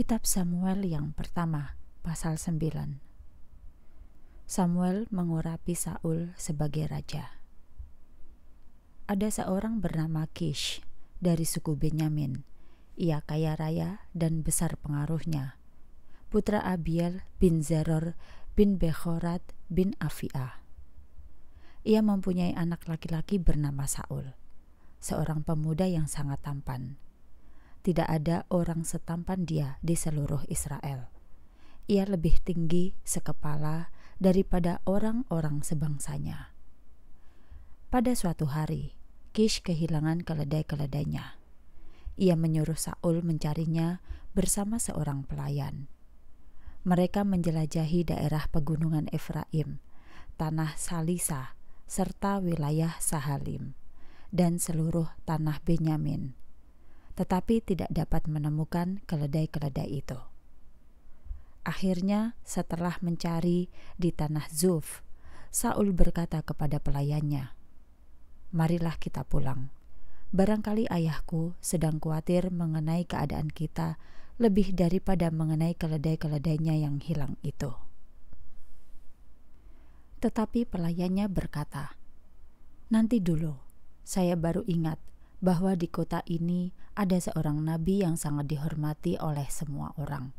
Kitab Samuel yang pertama, pasal 9. Samuel mengurapi Saul sebagai raja. Ada seorang bernama Kish dari suku Benyamin. Ia kaya raya dan besar pengaruhnya. Putra Abiel bin Zeror bin Bechorat bin Afiah. Ia mempunyai anak laki-laki bernama Saul, seorang pemuda yang sangat tampan tidak ada orang setampan dia di seluruh Israel. Ia lebih tinggi sekepala daripada orang-orang sebangsanya. Pada suatu hari, Kish kehilangan keledai-keledainya. Ia menyuruh Saul mencarinya bersama seorang pelayan. Mereka menjelajahi daerah pegunungan Efraim, tanah Salisa, serta wilayah Sahalim, dan seluruh tanah Benyamin tetapi tidak dapat menemukan keledai-keledai itu. Akhirnya, setelah mencari di tanah Zuf, Saul berkata kepada pelayannya, "Marilah kita pulang. Barangkali ayahku sedang khawatir mengenai keadaan kita lebih daripada mengenai keledai-keledainya yang hilang itu." Tetapi pelayannya berkata, "Nanti dulu, saya baru ingat bahwa di kota ini ada seorang nabi yang sangat dihormati oleh semua orang,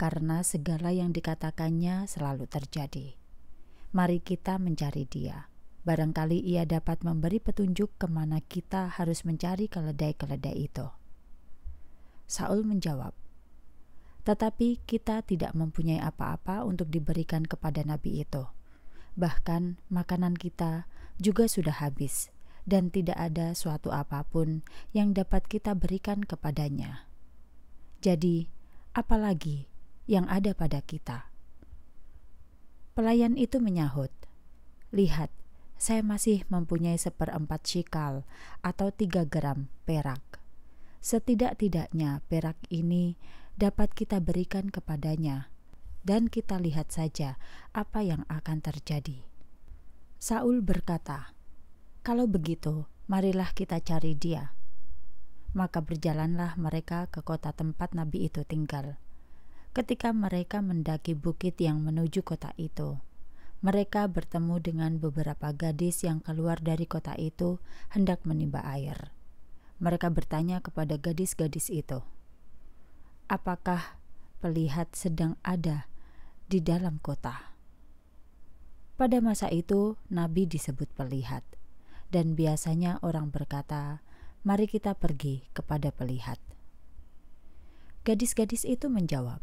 karena segala yang dikatakannya selalu terjadi. Mari kita mencari dia. Barangkali ia dapat memberi petunjuk kemana kita harus mencari keledai-keledai itu. Saul menjawab, "Tetapi kita tidak mempunyai apa-apa untuk diberikan kepada nabi itu. Bahkan makanan kita juga sudah habis." dan tidak ada suatu apapun yang dapat kita berikan kepadanya. Jadi, apalagi yang ada pada kita? Pelayan itu menyahut, "Lihat, saya masih mempunyai seperempat shikal atau tiga gram perak. Setidak-tidaknya perak ini dapat kita berikan kepadanya, dan kita lihat saja apa yang akan terjadi." Saul berkata, kalau begitu, marilah kita cari dia. Maka berjalanlah mereka ke kota tempat nabi itu tinggal. Ketika mereka mendaki bukit yang menuju kota itu, mereka bertemu dengan beberapa gadis yang keluar dari kota itu hendak menimba air. Mereka bertanya kepada gadis-gadis itu, "Apakah pelihat sedang ada di dalam kota?" Pada masa itu, Nabi disebut pelihat dan biasanya orang berkata, "Mari kita pergi kepada pelihat." Gadis-gadis itu menjawab,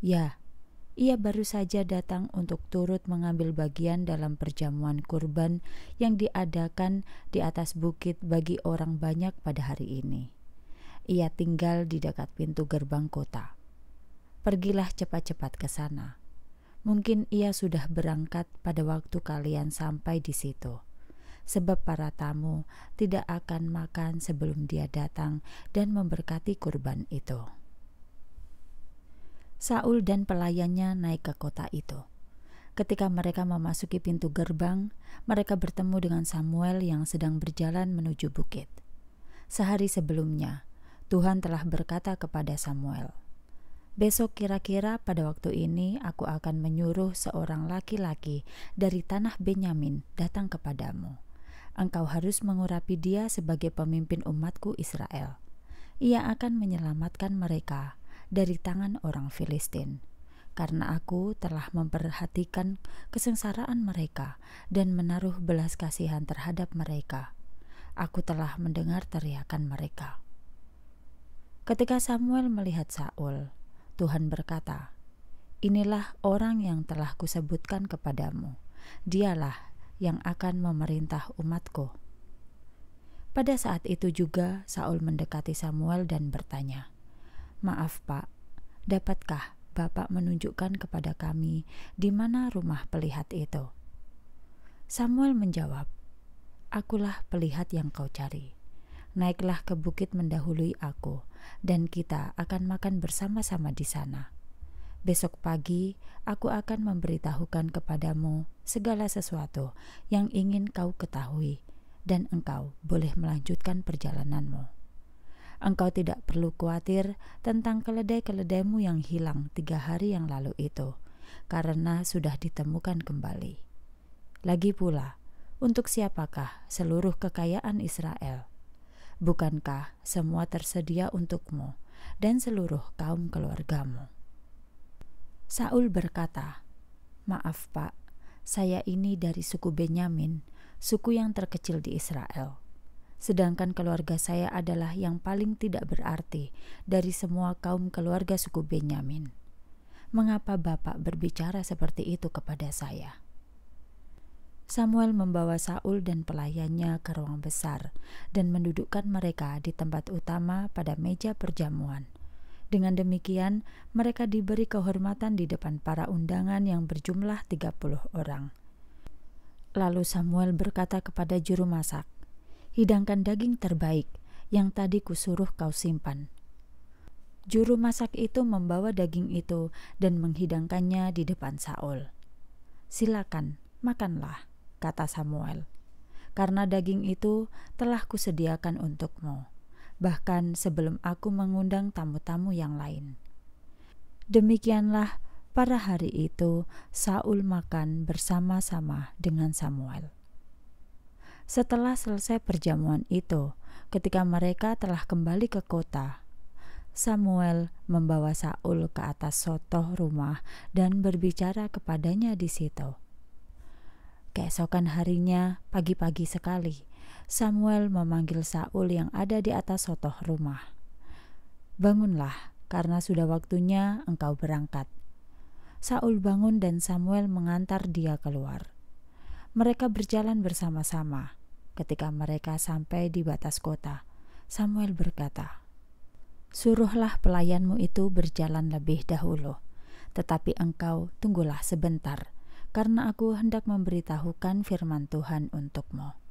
"Ya, ia baru saja datang untuk turut mengambil bagian dalam perjamuan kurban yang diadakan di atas bukit bagi orang banyak pada hari ini. Ia tinggal di dekat pintu gerbang kota. Pergilah cepat-cepat ke sana." mungkin ia sudah berangkat pada waktu kalian sampai di situ sebab para tamu tidak akan makan sebelum dia datang dan memberkati kurban itu. Saul dan pelayannya naik ke kota itu. Ketika mereka memasuki pintu gerbang, mereka bertemu dengan Samuel yang sedang berjalan menuju bukit. Sehari sebelumnya, Tuhan telah berkata kepada Samuel, Besok kira-kira pada waktu ini aku akan menyuruh seorang laki-laki dari tanah Benyamin datang kepadamu engkau harus mengurapi dia sebagai pemimpin umatku Israel. Ia akan menyelamatkan mereka dari tangan orang Filistin. Karena aku telah memperhatikan kesengsaraan mereka dan menaruh belas kasihan terhadap mereka. Aku telah mendengar teriakan mereka. Ketika Samuel melihat Saul, Tuhan berkata, "Inilah orang yang telah kusebutkan kepadamu. Dialah yang akan memerintah umatku. Pada saat itu juga Saul mendekati Samuel dan bertanya, "Maaf, Pak, dapatkah Bapak menunjukkan kepada kami di mana rumah pelihat itu?" Samuel menjawab, "Akulah pelihat yang kau cari. Naiklah ke bukit mendahului aku, dan kita akan makan bersama-sama di sana." Besok pagi aku akan memberitahukan kepadamu segala sesuatu yang ingin kau ketahui, dan engkau boleh melanjutkan perjalananmu. Engkau tidak perlu khawatir tentang keledai-keledaimu yang hilang tiga hari yang lalu itu, karena sudah ditemukan kembali. Lagi pula, untuk siapakah seluruh kekayaan Israel? Bukankah semua tersedia untukmu dan seluruh kaum keluargamu? Saul berkata, "Maaf, Pak, saya ini dari suku Benyamin, suku yang terkecil di Israel. Sedangkan keluarga saya adalah yang paling tidak berarti dari semua kaum keluarga suku Benyamin. Mengapa Bapak berbicara seperti itu kepada saya?" Samuel membawa Saul dan pelayannya ke ruang besar dan mendudukkan mereka di tempat utama pada meja perjamuan dengan demikian, mereka diberi kehormatan di depan para undangan yang berjumlah 30 orang. Lalu Samuel berkata kepada juru masak, "Hidangkan daging terbaik yang tadi kusuruh kau simpan." Juru masak itu membawa daging itu dan menghidangkannya di depan Saul. "Silakan, makanlah," kata Samuel, "karena daging itu telah kusediakan untukmu." bahkan sebelum aku mengundang tamu-tamu yang lain. Demikianlah pada hari itu Saul makan bersama-sama dengan Samuel. Setelah selesai perjamuan itu, ketika mereka telah kembali ke kota, Samuel membawa Saul ke atas sotoh rumah dan berbicara kepadanya di situ. Keesokan harinya, pagi-pagi sekali, Samuel memanggil Saul yang ada di atas sotoh rumah. Bangunlah, karena sudah waktunya engkau berangkat. Saul bangun dan Samuel mengantar dia keluar. Mereka berjalan bersama-sama. Ketika mereka sampai di batas kota, Samuel berkata, "Suruhlah pelayanmu itu berjalan lebih dahulu, tetapi engkau tunggulah sebentar, karena aku hendak memberitahukan firman Tuhan untukmu."